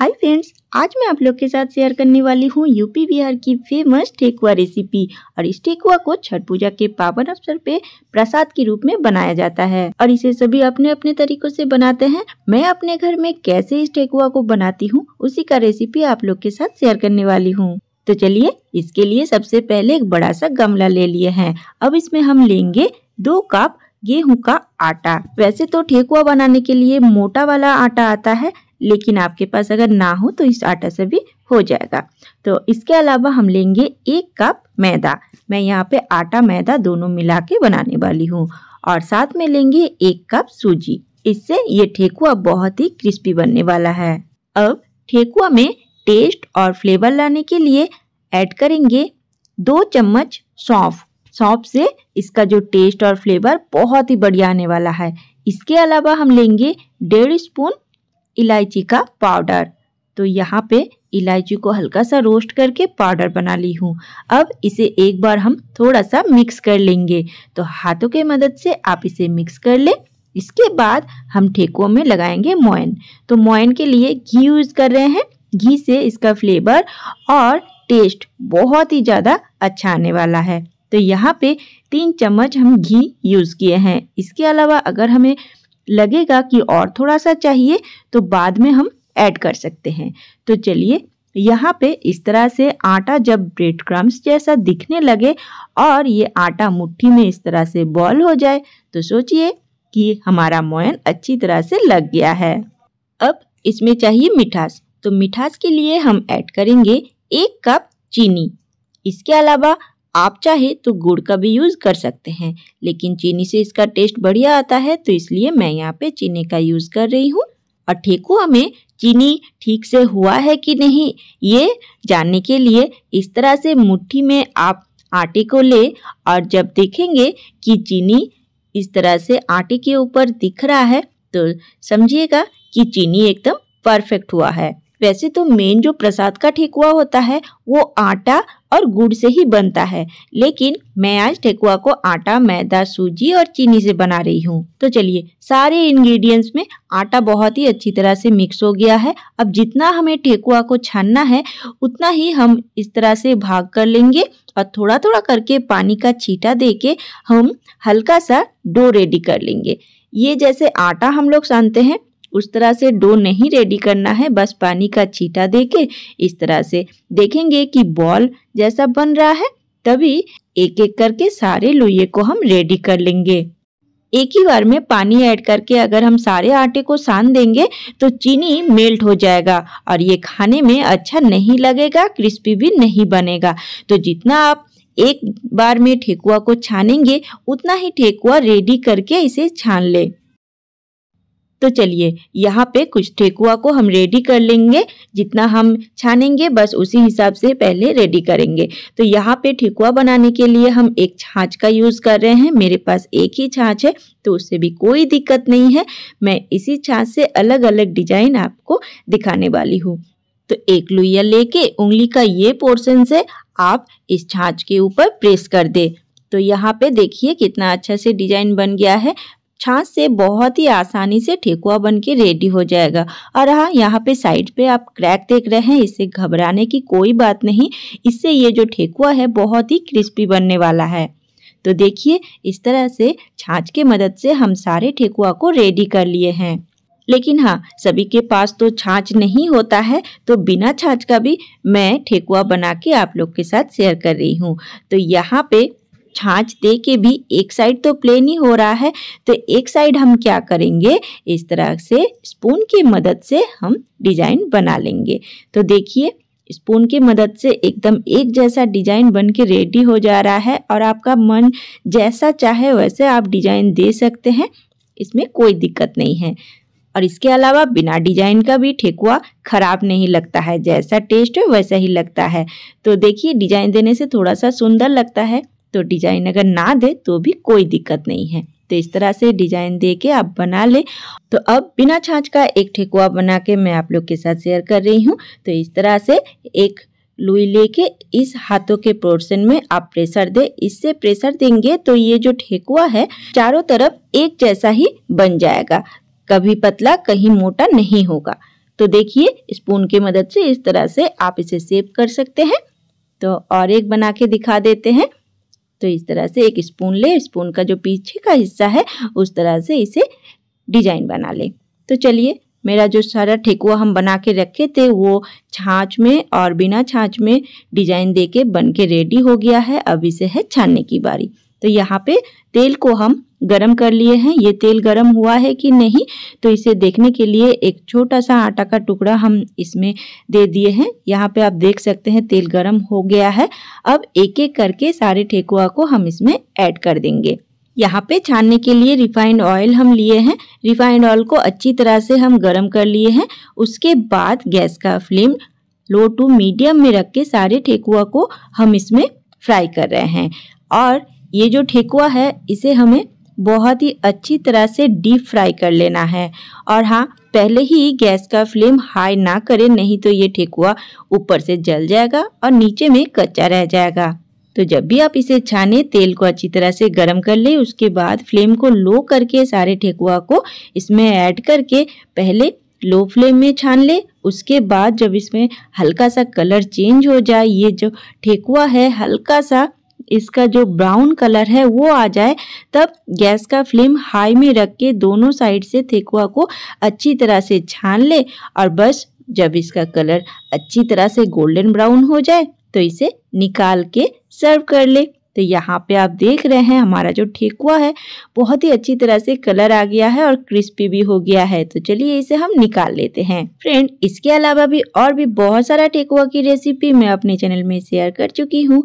hi friends आज मैं आप लोग के साथ शेयर करने वाली हूँ यूपी बिहार की फेमस ठेकुआ रेसिपी और इस ठेकुआ को छठ पूजा के पावन अवसर पे प्रसाद के रूप में बनाया जाता है और इसे सभी अपने अपने तरीकों से बनाते हैं मैं अपने घर में कैसे इस ठेकुआ को बनाती हूँ उसी का रेसिपी आप लोग के साथ शेयर करने वाली हूँ तो चलिए इसके लिए सबसे पहले एक बड़ा सा गमला ले लिए है अब इसमें हम लेंगे दो कप गेहूं का आटा वैसे तो ठेकुआ बनाने के लिए मोटा वाला आटा आता है लेकिन आपके पास अगर ना हो तो इस आटा से भी हो जाएगा तो इसके अलावा हम लेंगे एक कप मैदा मैं यहाँ पे आटा मैदा दोनों मिला के बनाने वाली हूँ और साथ में लेंगे एक कप सूजी इससे ये ठेकुआ बहुत ही क्रिस्पी बनने वाला है अब ठेकुआ में टेस्ट और फ्लेवर लाने के लिए ऐड करेंगे दो चम्मच सौंफ सौंफ से इसका जो टेस्ट और फ्लेवर बहुत ही बढ़िया आने वाला है इसके अलावा हम लेंगे डेढ़ स्पून इलायची का पाउडर तो यहाँ पे इलायची को हल्का सा रोस्ट करके पाउडर बना ली हूँ अब इसे एक बार हम थोड़ा सा मिक्स कर लेंगे तो हाथों के मदद से आप इसे मिक्स कर लें इसके बाद हम ठेकुओं में लगाएंगे मोयन तो मोयन के लिए घी यूज़ कर रहे हैं घी से इसका फ्लेवर और टेस्ट बहुत ही ज़्यादा अच्छा आने वाला है तो यहाँ पे तीन चम्मच हम घी यूज़ किए हैं इसके अलावा अगर हमें लगेगा कि और थोड़ा सा चाहिए तो बाद में हम ऐड कर सकते हैं तो चलिए यहाँ पे इस तरह से आटा जब ब्रेड क्रम्स जैसा दिखने लगे और ये आटा मुट्ठी में इस तरह से बॉल हो जाए तो सोचिए कि हमारा मोयन अच्छी तरह से लग गया है अब इसमें चाहिए मिठास तो मिठास के लिए हम ऐड करेंगे एक कप चीनी इसके अलावा आप चाहे तो गुड़ का भी यूज़ कर सकते हैं लेकिन चीनी से इसका टेस्ट बढ़िया आता है तो इसलिए मैं यहाँ पे चीनी का यूज़ कर रही हूँ और ठेकुआ में चीनी ठीक से हुआ है कि नहीं ये जानने के लिए इस तरह से मुट्ठी में आप आटे को ले और जब देखेंगे कि चीनी इस तरह से आटे के ऊपर दिख रहा है तो समझिएगा कि चीनी एकदम परफेक्ट हुआ है वैसे तो मेन जो प्रसाद का ठेकुआ होता है वो आटा और गुड़ से ही बनता है लेकिन मैं आज ठेकुआ को आटा मैदा सूजी और चीनी से बना रही हूँ तो चलिए सारे इंग्रेडिएंट्स में आटा बहुत ही अच्छी तरह से मिक्स हो गया है अब जितना हमें ठेकुआ को छानना है उतना ही हम इस तरह से भाग कर लेंगे और थोड़ा थोड़ा करके पानी का छीटा दे के हम हल्का सा डो रेडी कर लेंगे ये जैसे आटा हम लोग सानते हैं उस तरह से डो नहीं रेडी करना है बस पानी का छीटा देके इस तरह से देखेंगे कि बॉल जैसा बन रहा है तभी एक एक करके सारे लोहे को हम रेडी कर लेंगे एक ही बार में पानी ऐड करके अगर हम सारे आटे को सान देंगे तो चीनी मेल्ट हो जाएगा और ये खाने में अच्छा नहीं लगेगा क्रिस्पी भी नहीं बनेगा तो जितना आप एक बार में ठेकुआ को छानेंगे उतना ही ठेकुआ रेडी करके इसे छान लें तो चलिए यहाँ पे कुछ ठेकुआ को हम रेडी कर लेंगे जितना हम छानेंगे बस उसी हिसाब से पहले रेडी करेंगे तो यहाँ पे ठेकुआ बनाने के लिए हम एक छाछ का यूज़ कर रहे हैं मेरे पास एक ही छाछ है तो उससे भी कोई दिक्कत नहीं है मैं इसी छाछ से अलग अलग डिजाइन आपको दिखाने वाली हूँ तो एक लुइया लेके उंगली का ये पोर्शन से आप इस छाछ के ऊपर प्रेस कर दे तो यहाँ पे देखिए कितना अच्छा से डिजाइन बन गया है छाछ से बहुत ही आसानी से ठेकुआ बन के रेडी हो जाएगा और हाँ यहाँ पे साइड पे आप क्रैक देख रहे हैं इससे घबराने की कोई बात नहीं इससे ये जो ठेकुआ है बहुत ही क्रिस्पी बनने वाला है तो देखिए इस तरह से छाछ के मदद से हम सारे ठेकुआ को रेडी कर लिए हैं लेकिन हाँ सभी के पास तो छाछ नहीं होता है तो बिना छाछ का भी मैं ठेकुआ बना के आप लोग के साथ शेयर कर रही हूँ तो यहाँ पे छाछ दे के भी एक साइड तो प्लेन ही हो रहा है तो एक साइड हम क्या करेंगे इस तरह से स्पून की मदद से हम डिजाइन बना लेंगे तो देखिए स्पून की मदद से एकदम एक जैसा डिजाइन बन के रेडी हो जा रहा है और आपका मन जैसा चाहे वैसे आप डिजाइन दे सकते हैं इसमें कोई दिक्कत नहीं है और इसके अलावा बिना डिजाइन का भी ठेकुआ ख़राब नहीं लगता है जैसा टेस्ट है वैसा ही लगता है तो देखिए डिजाइन देने से थोड़ा सा सुंदर लगता है तो डिजाइन अगर ना दे तो भी कोई दिक्कत नहीं है तो इस तरह से डिजाइन दे के आप बना ले तो अब बिना छाछ का एक ठेकुआ बना के मैं आप लोग के साथ शेयर कर रही हूँ तो इस तरह से एक लुई लेके इस हाथों के पोर्शन में आप प्रेशर दे इससे प्रेशर देंगे तो ये जो ठेकुआ है चारों तरफ एक जैसा ही बन जाएगा कभी पतला कहीं मोटा नहीं होगा तो देखिए स्पून की मदद से इस तरह से आप इसे सेव कर सकते हैं तो और एक बना के दिखा देते हैं तो इस तरह से एक स्पून ले स्पून का जो पीछे का हिस्सा है उस तरह से इसे डिजाइन बना ले तो चलिए मेरा जो सारा ठेकुआ हम बना के रखे थे वो छाछ में और बिना छाछ में डिजाइन दे के बन के रेडी हो गया है अब इसे है छानने की बारी तो यहाँ पे तेल को हम गरम कर लिए हैं ये तेल गरम हुआ है कि नहीं तो इसे देखने के लिए एक छोटा सा आटा का टुकड़ा हम इसमें दे दिए हैं यहाँ पे आप देख सकते हैं तेल गरम हो गया है अब एक एक करके सारे ठेकुआ को हम इसमें ऐड कर देंगे यहाँ पे छानने के लिए रिफाइंड ऑयल हम लिए हैं रिफाइंड ऑयल को अच्छी तरह से हम गर्म कर लिए हैं उसके बाद गैस का फ्लेम लो टू मीडियम में रख के सारे ठेकुआ को हम इसमें फ्राई कर रहे हैं और ये जो ठेकुआ है इसे हमें बहुत ही अच्छी तरह से डीप फ्राई कर लेना है और हाँ पहले ही गैस का फ्लेम हाई ना करें नहीं तो ये ठेकुआ ऊपर से जल जाएगा और नीचे में कच्चा रह जाएगा तो जब भी आप इसे छाने तेल को अच्छी तरह से गर्म कर ले उसके बाद फ्लेम को लो करके सारे ठेकुआ को इसमें ऐड करके पहले लो फ्लेम में छान ले उसके बाद जब इसमें हल्का सा कलर चेंज हो जाए ये जो ठेकुआ है हल्का सा इसका जो ब्राउन कलर है वो आ जाए तब गैस का फ्लेम हाई में रख के दोनों साइड से ठेकुआ को अच्छी तरह से छान ले और बस जब इसका कलर अच्छी तरह से गोल्डन ब्राउन हो जाए तो इसे निकाल के सर्व कर ले तो यहाँ पे आप देख रहे हैं हमारा जो ठेकुआ है बहुत ही अच्छी तरह से कलर आ गया है और क्रिस्पी भी हो गया है तो चलिए इसे हम निकाल लेते हैं फ्रेंड इसके अलावा भी और भी बहुत सारा ठेकुआ की रेसिपी मैं अपने चैनल में शेयर कर चुकी हूँ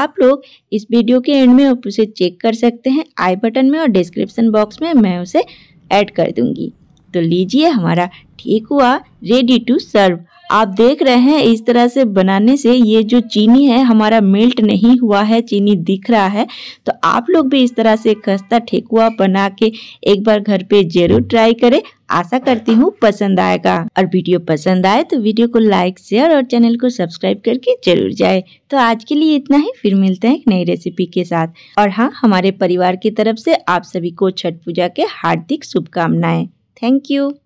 आप लोग इस वीडियो के एंड में उसे चेक कर सकते हैं आई बटन में और डिस्क्रिप्सन बॉक्स में मैं उसे ऐड कर दूँगी तो लीजिए हमारा ठेकुआ रेडी टू सर्व आप देख रहे हैं इस तरह से बनाने से ये जो चीनी है हमारा मेल्ट नहीं हुआ है चीनी दिख रहा है तो आप लोग भी इस तरह से खस्ता ठेकुआ बना के एक बार घर पे जरूर ट्राई करें आशा करती हूँ पसंद आएगा और वीडियो पसंद आए तो वीडियो को लाइक शेयर और चैनल को सब्सक्राइब करके जरूर जाए तो आज के लिए इतना ही फिर मिलते हैं एक नई रेसिपी के साथ और हाँ हमारे परिवार की तरफ से आप सभी को छठ पूजा के हार्दिक शुभकामनाएं थैंक यू